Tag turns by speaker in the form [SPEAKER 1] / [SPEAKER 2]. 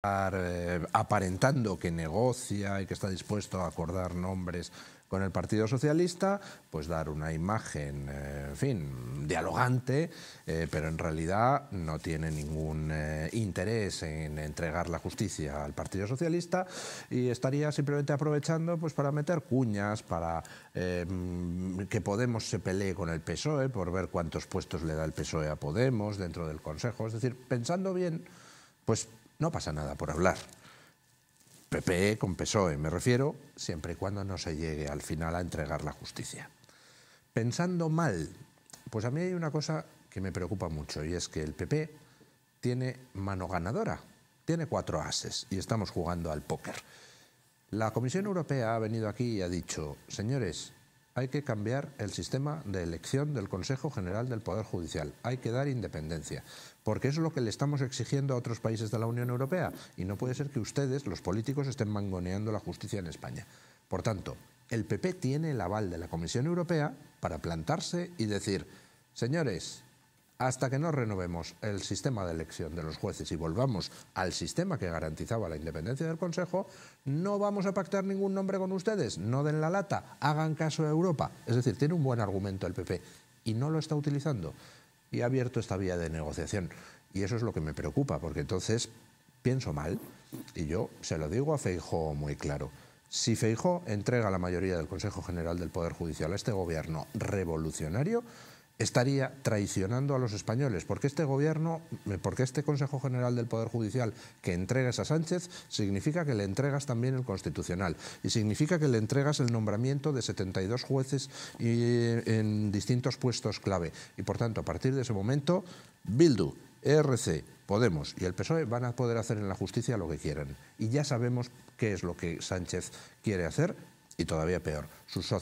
[SPEAKER 1] Eh, aparentando que negocia y que está dispuesto a acordar nombres con el Partido Socialista, pues dar una imagen, eh, en fin, dialogante, eh, pero en realidad no tiene ningún interés en entregar la justicia al Partido Socialista y estaría simplemente aprovechando pues, para meter cuñas, para que Podemos se pelee con el PSOE por ver cuántos puestos le da el PSOE a Podemos dentro del Consejo. Es decir, pensando bien, pues no pasa nada por hablar. PP e con PSOE, me refiero, siempre y cuando no se llegue al final a entregar la justicia. Pensando mal, pues a mí hay una cosa que me preocupa mucho y es que el PP e tiene mano ganadora, tiene cuatro ases y estamos jugando al póker. La Comisión Europea ha venido aquí y ha dicho, señores, hay que cambiar el sistema de elección del Consejo General del Poder Judicial, hay que dar independencia, porque es lo que le estamos exigiendo a otros países de la Unión Europea y no puede ser que ustedes, los políticos, estén mangoneando la justicia en España. Por tanto, el PP tiene el aval de la Comisión Europea para plantarse y decir, señores, hasta que no renovemos el sistema de elección de los jueces y volvamos al sistema que garantizaba la independencia del Consejo, no vamos a pactar ningún nombre con ustedes, no den la lata, hagan caso a Europa. Es decir, tiene un buen argumento el PP y no lo está utilizando. Y ha abierto esta vía de negociación. Y eso es lo que me preocupa, porque entonces pienso mal y yo se lo digo a Feijóo muy claro. Si Feijó entrega la mayoría del Consejo General del Poder Judicial a este gobierno revolucionario, estaría traicionando a los españoles, porque este gobierno, eh, porque este Consejo General del Poder Judicial que entregas a Sánchez, significa que le entregas también el Constitucional y significa que le entregas el nombramiento de 72 jueces eh, en distintos puestos clave. Y por tanto, a partir de ese momento, Bildu, ERC, Podemos y el PSOE van a poder hacer en la justicia lo que quieran. Y ya sabemos qué es lo que Sánchez quiere hacer y todavía peor, sus